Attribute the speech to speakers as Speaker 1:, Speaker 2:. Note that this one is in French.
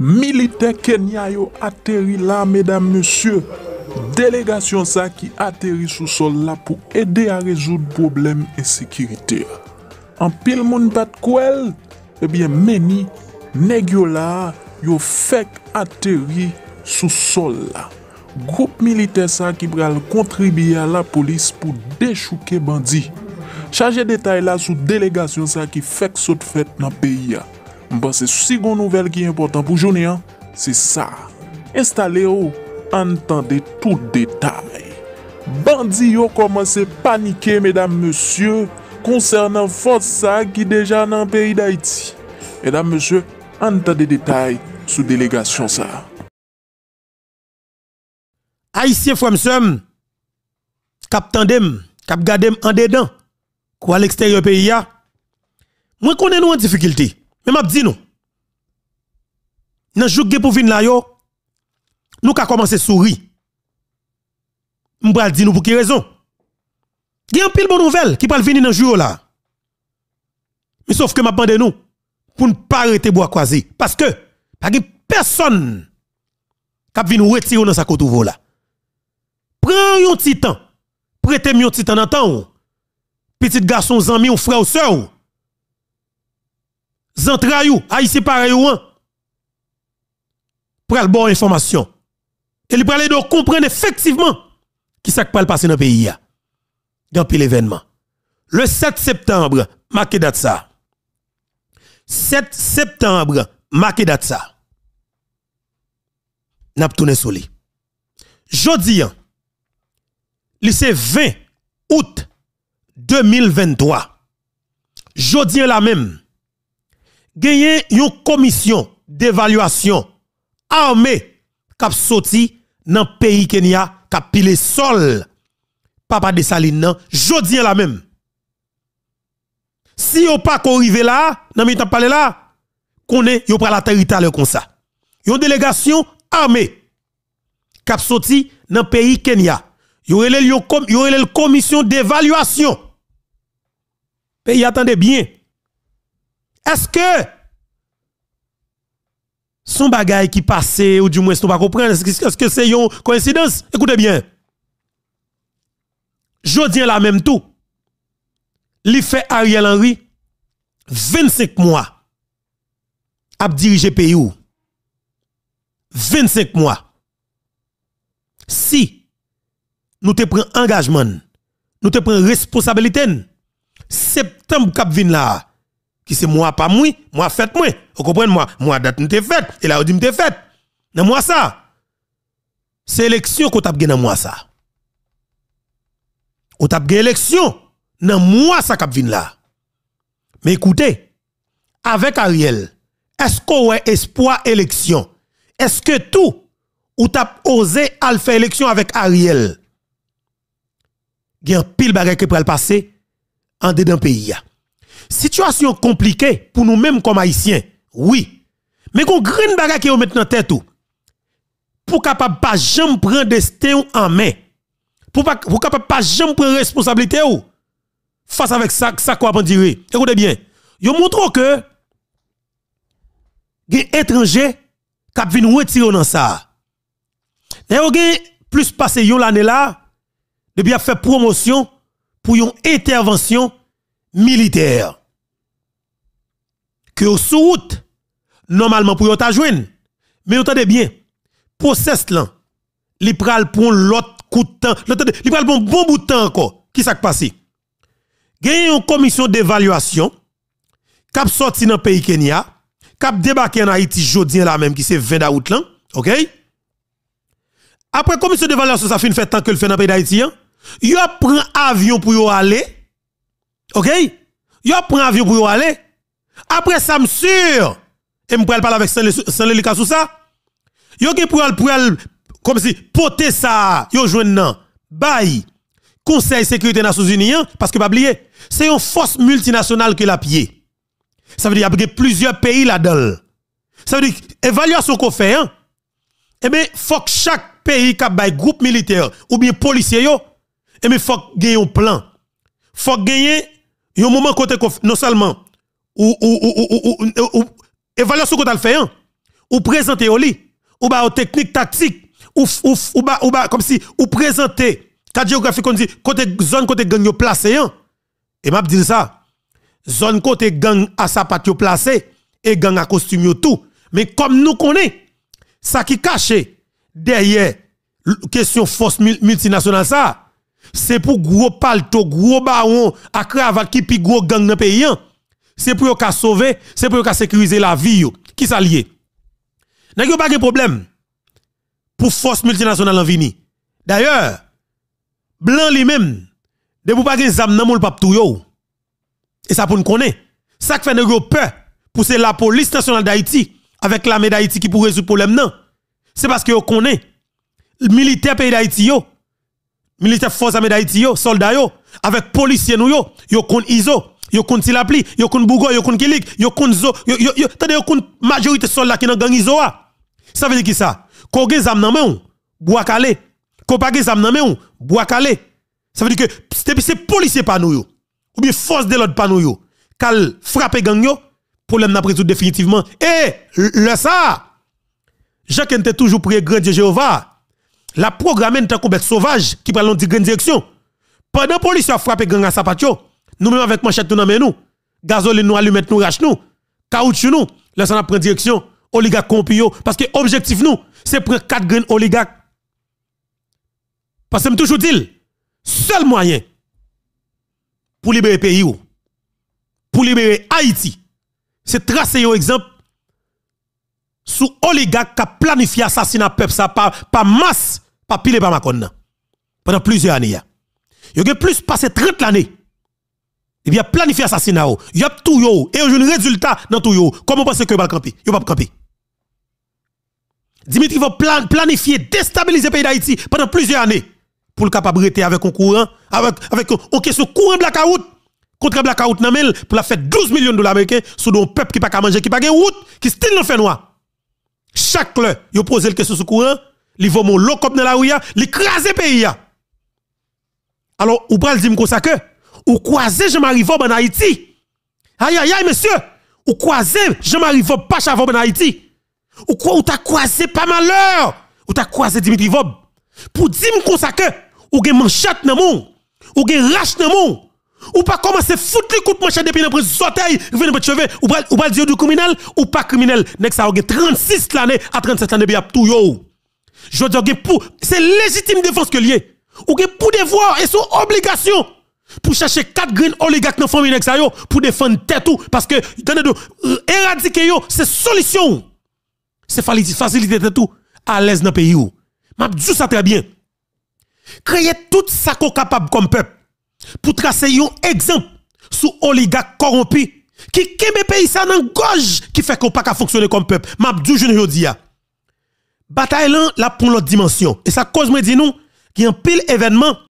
Speaker 1: Milite kenya yo ateri la, medam, monsye, delegasyon sa ki ateri sou sol la pou ede a rezoud problem e sekirite. An pil moun pat kouel, ebyen eh meni, negyo la, yo fek ateri sou sol la. Groupe milite sa ki pral kontribiye a la polis pou dechouke bandi. Chage detay la sou delegasyon sa ki fek sotfet nan peyi ya. Mpanse sou sigon nouvel ki important pou jouni an, se sa, instale yo, an tande tout detay. Bandi yo komanse panike, medan monsye, konser nan fos sa ki deja nan peyi da iti. Medan monsye, an tande detay sou delegasyon sa. Aisyen fwem sèm, kap tandem, kap gadem an dedan, kwa l eksteryo peyi ya, mwen konen nou an difikiltey. Mais m'a dit nous, Dans jour pour venir là yo, nous ka commencer sourire. M'bral dit nous pour quelle raison Il y a pile bonne nouvelle qui va venir dans jour là. Mais sauf que m'a dit nous pour ne pas arrêter bois croisé parce que pas personne qui vient nous retirer dans sa côte là. Prends un petit temps. Prêtez-moi un petit temps dans temps. Petit garçon, amis, ou frère ou soeur vous Haïti pareil ou Pour hein. Pral bon information. Et il prale de comprendre effectivement qui s'est passe dans le pays. Hein. Dans pile événement. Le 7 septembre, marquez date ça. 7 septembre, marquez date ça. N'a tourné Jodi hein. lise 20 août 2023. Jodi la même genyen yon d'évaluation d'évaluation arme kap soti le pays Kenya qui a pile sol papa de Saline, je dis la même. Si yon pas là rive la, nan mi tan pale la, ça. yo pral la teritale kon sa. Yon delegasyon arme kap soti nan pays Kenya. Yo rele commission d'évaluation. d'évaluation pays attendait bien. Est-ce que son bagay qui passait ou du ne est pas comprendre est-ce que c'est une coïncidence Écoutez bien. Jodien la même tout, Li fait Ariel Henry 25 mois à diriger pays. ou. 25 mois. Si nous te prenons engagement, nous te prenons responsabilité, septembre kap vin qui c'est moi pas moi, moi fête moi. Vous comprenez moi, moi date m'te fait et là on dit m'te fête. Dans moi ça. C'est élection qu'on t'a gagné dans moi ça. On t'a gagné élection dans moi ça qu'a venu là. Mais écoutez, avec Ariel, est-ce qu'on a espoir élection Est-ce que tout ou t'a osé faire élection avec Ariel? Il pile bagage qui le passer en dedans pays. Situation compliquée pour nous-mêmes comme haïtiens. Oui. Mais qu'on green bagarre qui est en tête ou oh. Pour capable pas jamais prendre destin en main. Pour pas pour pas jamais prendre responsabilité ou oh. face avec ça ça quoi on dirait. Écoutez bien. Yo montre que gen étrangers qui vinn retirer dans ça. D'ailleurs gen plus passé yon l'année là de a fait promotion pour une intervention militaire que vous sous route, normalement pour vous joindre. Mais vous entendez bien, process là, il pral pour l'autre coup de temps, il pral pour bon bout de temps encore. Qui s'est passé? Gagne une commission d'évaluation, cap sorti dans le pays Kenya, cap débarqué en Haïti jodien la même, qui c'est 20 août là, ok? Après commission d'évaluation, ça fait tant que le fait dans le pays d'Haïti, pris hein? prend avion pour y aller, ok? pris prend avion pour y aller, après ça, sûr, et je parler avec Saint-Lélica sous ça, yo qui pour comme si, porter ça, yo jouen nan, bail, Conseil sécurité Nations Unies, hein, parce que pas oublier, c'est une force multinationale qui la pied. Ça veut dire qu'il y a plusieurs pays là-dedans. Ça veut dire évaluation qu'on fait, hein? Eh bien, faut que chaque pays qui a un groupe militaire ou bien policier, yo, eh bien, faut ait un plan. Faut gagner un moment côté non seulement ou, ou, ou, ce que tu as fait, hein. ou présenter au lit, ou bah, technique tactique, ou, ou, ou, bah, ou bah, comme si, ou présenter, géographique, on dit, côté zone, côté gang, yo placé, hein. Et m'a dit ça, zone côté gang à sapat yo placé, et gang à costume yo tout. Mais comme nous connaissons, ça qui caché derrière question force multinationale ça, c'est pour gros palto, gros baron, à cravate qui pi gros gang dans le pays. Hein? c'est pour ca sauver, c'est pour ca sécuriser la vie qui s'allie. N'a pas de problème pour force multinationale en vini. D'ailleurs, blanc lui-même, de a pas de zam nan pap yo. Et ça pour nous connaître. Ça fait nous peur pour c'est la police nationale d'Haïti avec l'armée d'Haïti qui pour résoudre le problème non. C'est parce que vous connaissez militaire pays d'Haïti yo, militaire force armée d'Haïti yo, soldats yo, avec policiers nous yo, yo kon ISO, yo kon lapli, yo kon Bougo, yo kon Kilik, yo kon Zo, yo yo tande yo kon majorité sol qui nan gang Izoa. Ça veut dire qui ça Ko gen zam nan men ou, bois pa gen nan men ou, Ça veut dire que c'est policier pa yo ou bien force de l'autre pa yo. Kal frappe gang yo, problème n'a résolu définitivement. Et eh, le ça Jacques était toujours prêt grand Dieu Jéhovah. La programme tant qu'on sauvage qui prend l'on dit direction. Pendant police a frappé gang à patio nous même avec manchette nous dans nous, Gazoline nous allumer nous rache nous, caoutchouc nous, laissons on prend direction oligarque compio parce que objectif nous, c'est prendre quatre graines oligarques. Parce que me toujours dit, seul moyen pour libérer le pays pour libérer Haïti, c'est tracer un exemple sous oligarque qui a planifié assassinat peuple ça par masse, par pile par macon pendant plusieurs années. Il y a plus passé 30 années. Eh oh. il a planifié assassinat, il a tout yo, et un résultat dans tout yo. Comment pensez que va camper? Il va pas camper. Dimitri va planifier déstabiliser le pays d'Haïti pendant plusieurs années pour le capable avec un courant avec avec question courant blackout contre blackout nan mel pour la faire 12 millions de dollars américains Sous un peuple qui pas manger qui pas gain route qui style le fait noir. Chaque leur yo pose le question sur courant, il va mon lock dans la rue, il pays Alors ou pral dire comme ça que ou croisez Jean-Marie Vob en Haïti. Aïe, aïe, aïe, monsieur. Ou croisez Jean-Marie Vob, pas Chavob en Haïti. Ou quoi, ou ta croisé pas malheur. Ou ta croisé Dimitri Vob. Pour dire comme ça que, ou gen manchette nan Ou gen rache nan mon, Ou pas commencer foutre les coup de manchette depuis dans prise ou venir de cheveux, ou pas ou pas dire du criminel ou pas criminel, nek ça ou gen 36 l'année à 37 l'année a tout yo. Je dis pour c'est légitime défense que lié. Ou gen pour devoir et son obligation pour chercher quatre graines oligarques dans la famille pour défendre tête tout parce que euh, éradiquer yo c'est solution c'est faciliter tout à l'aise dans le pays m'a dit ça très bien créer tout ça qu'on capable comme peuple pour tracer un exemple sous oligarque corrompus qui kembe pays ça dans qui fait qu'on pas fonctionner comme peuple m'a dit je ne dis bataille là pour l'autre dimension et ça cause moi dit nous qu'il y a un pile événement